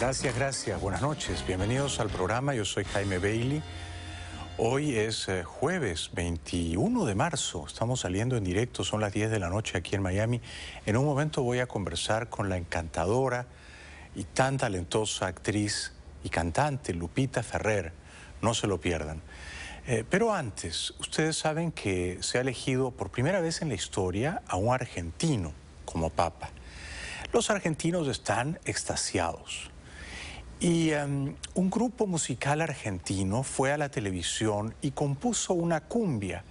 Gracias, gracias. Buenas noches. Bienvenidos al programa. Yo soy Jaime Bailey. Hoy es eh, jueves 21 de marzo. Estamos saliendo en directo. Son las 10 de la noche aquí en Miami. En un momento voy a conversar con la encantadora y tan talentosa actriz y cantante Lupita Ferrer. No se lo pierdan. Eh, pero antes, ustedes saben que se ha elegido por primera vez en la historia a un argentino como papa. Los argentinos están extasiados. Y em, un grupo musical argentino fue a la televisión y compuso una cumbia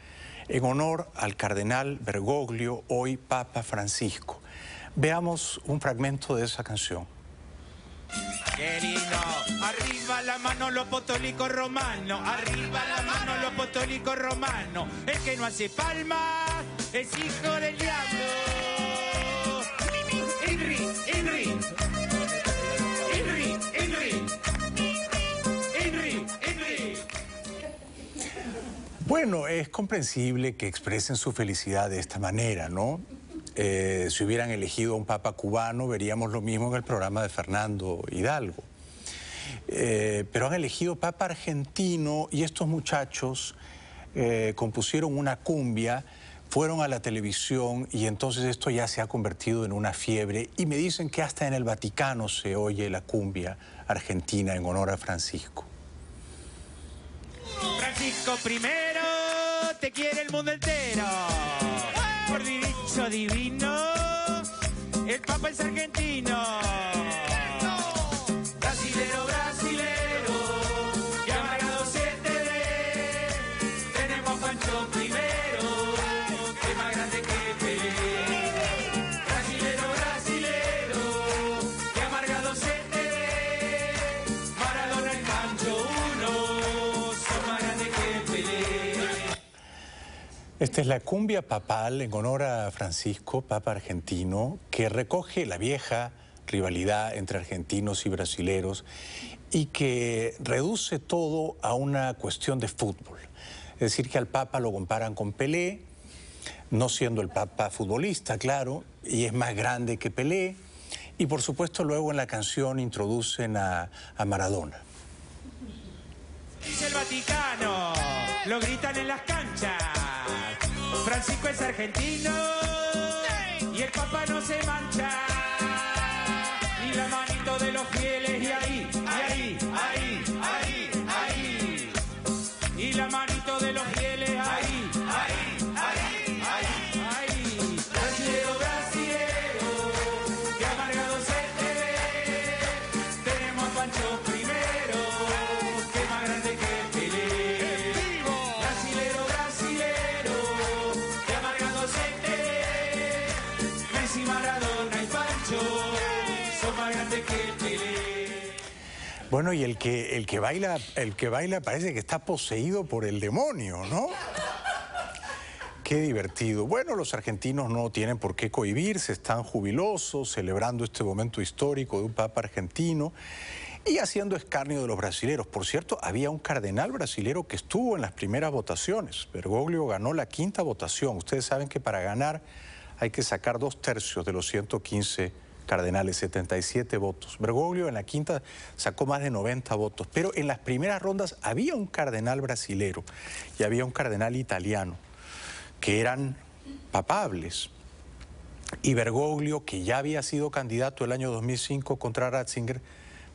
en honor al cardenal Bergoglio, hoy Papa Francisco. Veamos un fragmento de esa canción. Querido, arriba la mano lo apostólico romano, arriba la mano lo apostólico romano, el que no hace palmas es hijo del diablo. Bueno, es comprensible que expresen su felicidad de esta manera, ¿no? Eh, si hubieran elegido a un papa cubano, veríamos lo mismo en el programa de Fernando Hidalgo. Eh, pero han elegido papa argentino y estos muchachos eh, compusieron una cumbia, fueron a la televisión y entonces esto ya se ha convertido en una fiebre y me dicen que hasta en el Vaticano se oye la cumbia argentina en honor a Francisco. Francisco primero, te quiere el mundo entero. Por dicho divino, el Papa es argentino. Esta es la cumbia papal en honor a Francisco, papa argentino, que recoge la vieja rivalidad entre argentinos y brasileros y que reduce todo a una cuestión de fútbol. Es decir, que al papa lo comparan con Pelé, no siendo el papa futbolista, claro, y es más grande que Pelé. Y por supuesto luego en la canción introducen a, Maradona. Dice el Vaticano, lo gritan en las canchas. Francisco es argentino y el papá no se mancha. Bueno, y el que, el que, baila, el que baila parece que está poseído por el demonio, ¿no? Qué divertido. Bueno, los argentinos no tienen por qué cohibirse, están jubilosos, celebrando este momento histórico de un papa argentino y haciendo escarnio de los brasileros. Por cierto, había un cardenal brasilero que estuvo en las primeras votaciones. Bergoglio ganó la quinta votación. Ustedes saben que para ganar hay que sacar dos tercios de los 115 Cardenales, 77 votos. Bergoglio en la quinta sacó más de 90 votos, pero en las primeras rondas había un cardenal brasilero y había un cardenal italiano, que eran papables. Y Bergoglio, que ya había sido candidato el año 2005 contra Ratzinger,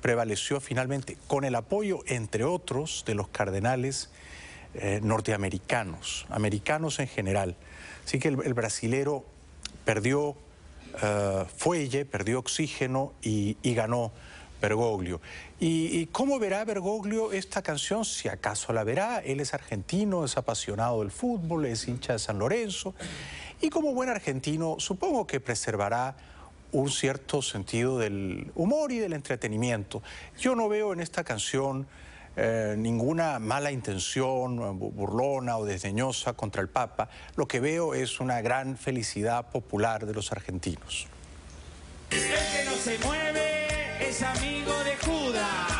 prevaleció finalmente con el apoyo, entre otros, de los cardenales eh, norteamericanos, americanos en general. Así que el brasilero perdió eh, fuelle, perdió oxígeno y, ganó Bergoglio. ¿Y, cómo verá Bergoglio esta canción? Si acaso la verá, él es argentino, es apasionado del fútbol, es hincha de San Lorenzo. Y como buen argentino, supongo que preservará un cierto sentido del humor y del entretenimiento. Yo no veo en esta canción eh, ninguna mala intención eh, burlona o desdeñosa contra el Papa. Lo que veo es una gran felicidad popular de los argentinos. El que no se mueve es amigo de Judas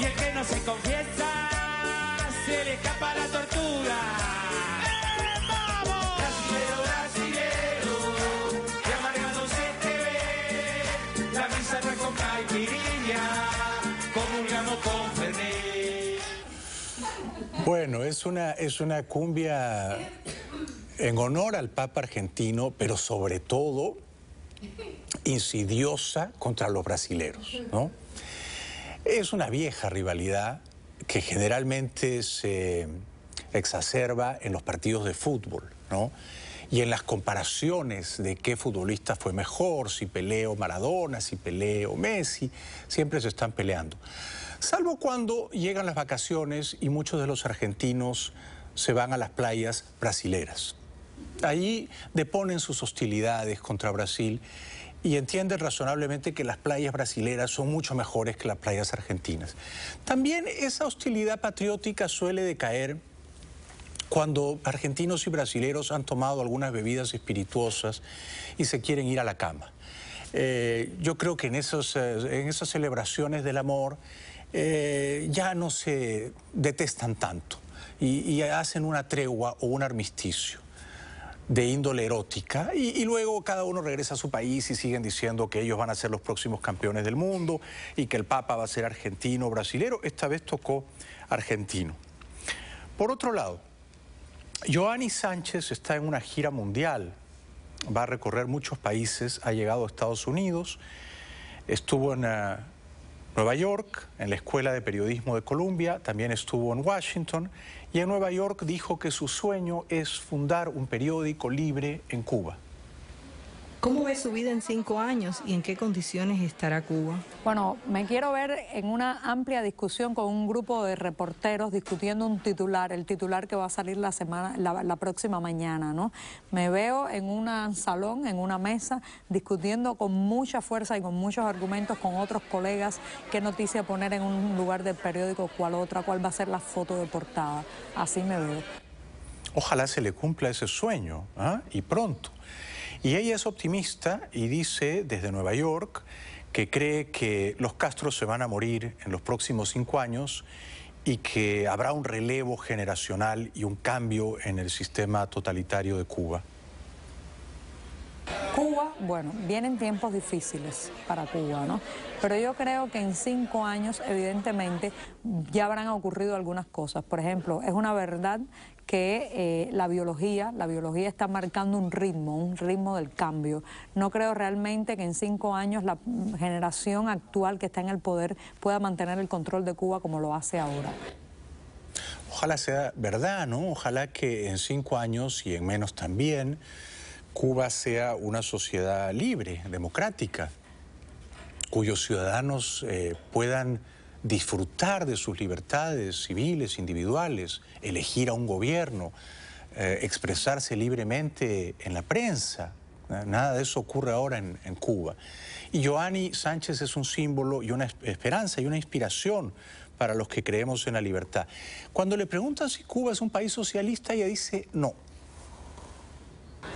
y el que no se confiesa se le escapa la tortura. Bueno, es una, es una cumbia en honor al Papa argentino, pero sobre todo insidiosa contra los brasileros. Es una vieja rivalidad que generalmente se exacerba en los partidos de fútbol ¿no? y en las comparaciones de qué futbolista fue mejor, si peleo Maradona, si peleo Messi, siempre se están peleando salvo cuando llegan las vacaciones y muchos de los argentinos se van a las playas brasileras. Ahí deponen sus hostilidades contra Brasil y entienden razonablemente que las playas brasileras son mucho mejores que las playas argentinas. También esa hostilidad patriótica suele decaer cuando argentinos y brasileros han tomado algunas bebidas espirituosas y se quieren ir a la cama. Eh, yo creo que en, esos, eh, en esas celebraciones del amor eh, ya no se detestan tanto y, hacen una tregua o un armisticio de índole erótica y, luego cada uno regresa a su país y siguen diciendo que ellos van a ser los próximos campeones del mundo y que el Papa va a ser argentino o brasilero. Esta vez tocó argentino. Por otro lado, Joanny Sánchez está en una gira mundial, va a recorrer muchos países, ha llegado a Estados Unidos, estuvo en... Eh, Nueva York, en la Escuela de Periodismo de Columbia, también estuvo en Washington y en Nueva York dijo que su sueño es fundar un periódico libre en Cuba. ¿Cómo ve su vida en cinco años y en qué condiciones estará Cuba? Bueno, me quiero ver en una amplia discusión con un grupo de reporteros discutiendo un titular, el titular que va a salir la semana, la, próxima mañana, ¿no? Me veo en un salón, en una mesa, discutiendo con mucha fuerza y con muchos argumentos con otros colegas qué noticia poner en un lugar del periódico, cuál otra, cuál va a ser la foto de portada. Así me veo. Ojalá se le cumpla ese sueño ¿ah? y pronto. Y ella es optimista y dice desde Nueva York que cree que los Castro se van a morir en los próximos cinco años y que habrá un relevo generacional y un cambio en el sistema totalitario de Cuba. Cuba, bueno, vienen tiempos difíciles para Cuba, ¿no? Pero yo creo que en cinco años, evidentemente, ya habrán ocurrido algunas cosas. Por ejemplo, es una verdad que eh, la biología, la biología está marcando un ritmo, un ritmo del cambio. No creo realmente que en cinco años la generación actual que está en el poder pueda mantener el control de Cuba como lo hace ahora. Ojalá sea verdad, ¿no? Ojalá que en cinco años y en menos también Cuba sea una sociedad libre, democrática, cuyos ciudadanos eh, puedan disfrutar de sus libertades civiles, individuales, elegir a un gobierno, eh, expresarse libremente en la prensa. Nada de eso ocurre ahora en, en Cuba. Y Joanny Sánchez es un símbolo y una esperanza y una inspiración para los que creemos en la libertad. Cuando le preguntan si Cuba es un país socialista, ella dice, no,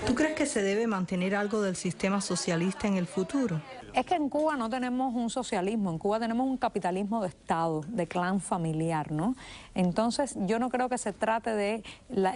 ¿Tú crees que se debe mantener algo del sistema socialista en el futuro? Es que en Cuba no tenemos un socialismo, en Cuba tenemos un capitalismo de Estado, de clan familiar, ¿no? Entonces yo no creo que se trate de,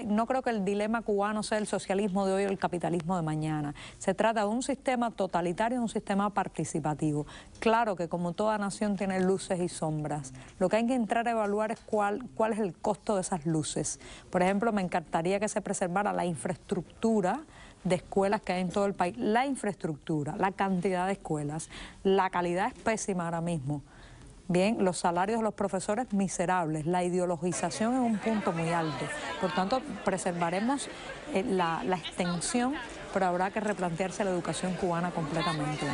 no creo que el dilema cubano sea el socialismo de hoy o el capitalismo de mañana. Se trata de un sistema totalitario, un sistema participativo. Claro que como toda nación tiene luces y sombras. Lo que hay que entrar a evaluar es cuál, cuál es el costo de esas luces. Por ejemplo, me encantaría que se preservara la infraestructura de escuelas que hay en todo el país, la infraestructura, la cantidad de escuelas, la calidad es pésima ahora mismo. Bien, los salarios de los profesores miserables, la ideologización en un punto muy alto. Por tanto, preservaremos eh, la, extensión, pero habrá que replantearse la educación cubana completamente.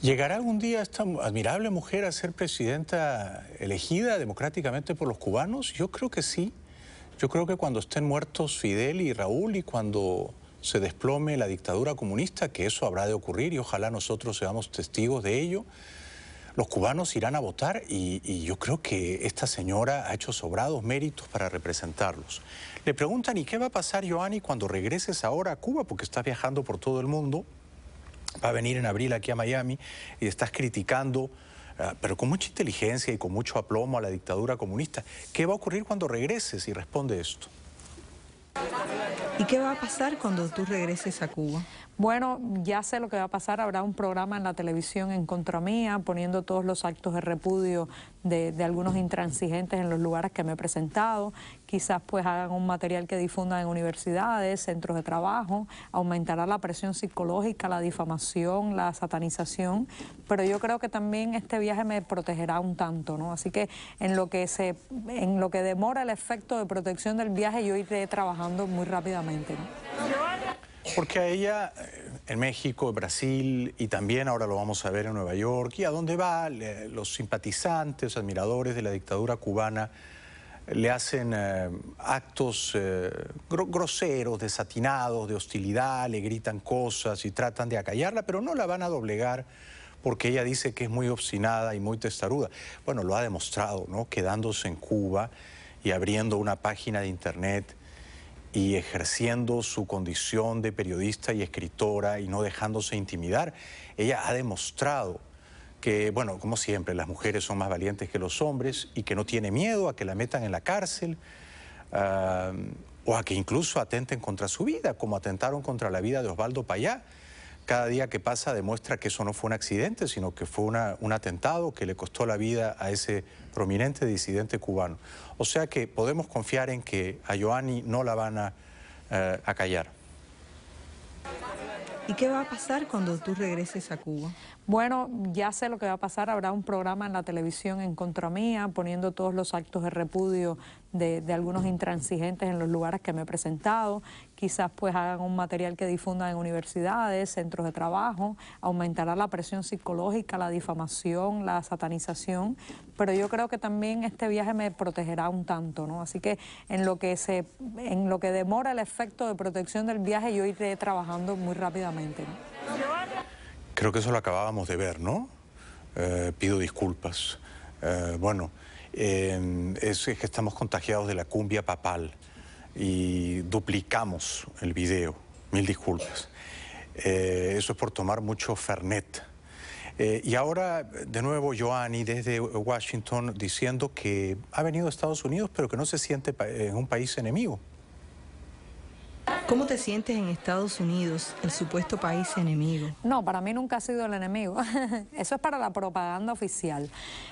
¿Llegará algún día esta admirable mujer a ser presidenta elegida democráticamente por los cubanos? Yo creo que sí. Yo creo que cuando estén muertos Fidel y Raúl y cuando se desplome la dictadura comunista, que eso habrá de ocurrir y ojalá nosotros seamos testigos de ello. Los cubanos irán a votar y, yo creo que esta señora ha hecho sobrados méritos para representarlos. Le preguntan, ¿y qué va a pasar, Joanny, cuando regreses ahora a Cuba? Porque estás viajando por todo el mundo, va a venir en abril aquí a Miami y estás criticando ah, pero con mucha inteligencia y con mucho aplomo a la dictadura comunista. ¿Qué va a ocurrir cuando regreses? Y responde esto? ¿Y qué va a pasar cuando tú regreses a Cuba? Bueno, ya sé lo que va a pasar. Habrá un programa en la televisión en contra mía, poniendo todos los actos de repudio de, algunos intransigentes en los lugares que me he presentado, quizás pues hagan un material que difundan en universidades, centros de trabajo, aumentará la presión psicológica, la difamación, la satanización, pero yo creo que también este viaje me protegerá un tanto, ¿no? Así que en lo que se, en lo que demora el efecto de protección del viaje, yo iré trabajando muy rápidamente. Porque a ella eh, en México, Brasil y también ahora lo vamos a ver en Nueva York. ¿Y a dónde va? los simpatizantes, admiradores de la dictadura cubana le hacen eh, actos eh, groseros, desatinados, de hostilidad, le gritan cosas y tratan de acallarla, pero no la van a doblegar porque ella dice que es muy obstinada y muy testaruda. Bueno, lo ha demostrado, ¿no? Quedándose en Cuba y abriendo una página de internet y ejerciendo su condición de periodista y escritora y no dejándose intimidar, ella ha demostrado que, bueno, como siempre, las mujeres son más valientes que los hombres y que no tiene miedo a que la metan en la cárcel ah, o a que incluso atenten contra su vida, como atentaron contra la vida de Osvaldo Payá cada día que pasa demuestra que eso no fue un accidente, sino que fue un atentado que le costó la vida a ese prominente disidente cubano. O sea que podemos confiar en que a Joanny no la van a eh, callar. ¿Y qué va a pasar cuando tú regreses a Cuba? Bueno, ya sé lo que va a pasar, habrá un programa en la televisión en contra mía, poniendo todos los actos de repudio de, algunos intransigentes en los lugares que me he presentado, quizás pues hagan un material que difundan en universidades, centros de trabajo, aumentará la presión psicológica, la difamación, la satanización, pero yo creo que también este viaje me protegerá un tanto, ¿no? Así que en lo que se en lo que demora el efecto de protección del viaje yo iré trabajando muy rápidamente. Creo que eso lo acabábamos de ver, ¿no? Eh, pido disculpas. Eh, bueno, es, es, que estamos contagiados de la cumbia papal y duplicamos el video. Mil disculpas. Eh, eso es por tomar mucho Fernet. y ahora, de nuevo, Joanny desde Washington diciendo que ha venido a Estados Unidos, pero que no se siente en un país enemigo. ¿Cómo te sientes en Estados Unidos, el supuesto país enemigo? No, para mí nunca ha sido el enemigo. Eso es para la propaganda oficial.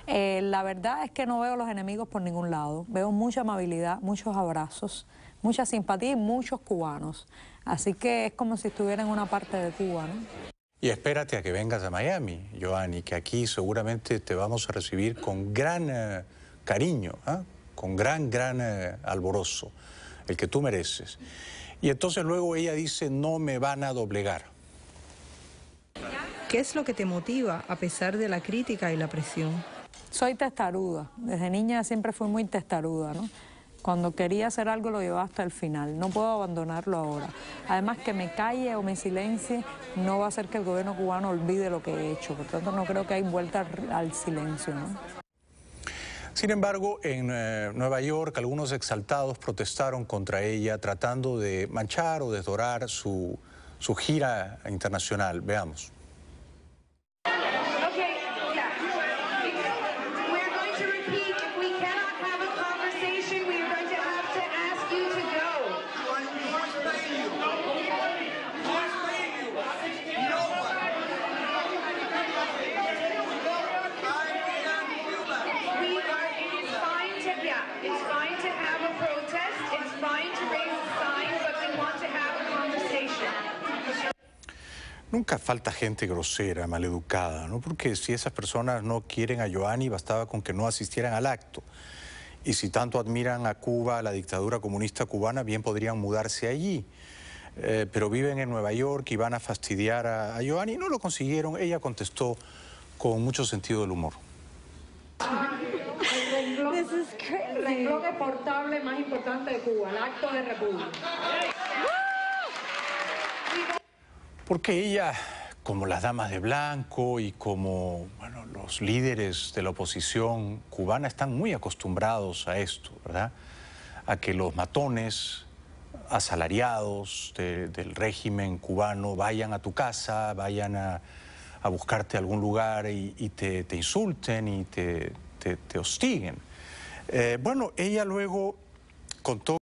Eh, la verdad es que no veo los enemigos por ningún lado. Veo mucha amabilidad, muchos abrazos, mucha simpatía y muchos cubanos. Así que es como si estuviera en una parte de Cuba, ¿no? Y espérate a que vengas a Miami, Joanny, que aquí seguramente te vamos a recibir con gran eh, cariño, ¿ah? con gran, gran ALBOROSO, eh, alborozo, el que tú mereces. Y entonces luego ella dice, no me van a doblegar. ¿Qué es lo que te motiva a pesar de la crítica y la presión? Soy testaruda. Desde niña siempre fui muy testaruda, Cuando quería hacer algo lo llevaba hasta el final. No puedo abandonarlo ahora. Además que me calle o me silencie no va a hacer que el gobierno cubano olvide lo que he hecho. Por tanto, no creo que hay vuelta al silencio. ¿no? Sin embargo, en eh, Nueva York algunos exaltados protestaron contra ella tratando de manchar o desdorar su, su gira internacional. Veamos. Nunca falta gente grosera, maleducada, ¿no? Porque si esas personas no quieren a Joanny, bastaba con que no asistieran al acto. Y si tanto admiran a Cuba, a la dictadura comunista cubana, bien podrían mudarse allí. Eh, pero viven en Nueva York y van a fastidiar a, Joanny. No lo consiguieron. Ella contestó con mucho sentido del humor. El portable más importante de Cuba, el acto de república. Porque ella, como las damas de blanco y como los líderes de la oposición cubana, están muy acostumbrados a esto, ¿verdad? A que los matones asalariados del régimen cubano vayan a tu casa, vayan a, buscarte algún lugar y, te, insulten y te, hostiguen. Eh, bueno, ella luego contó...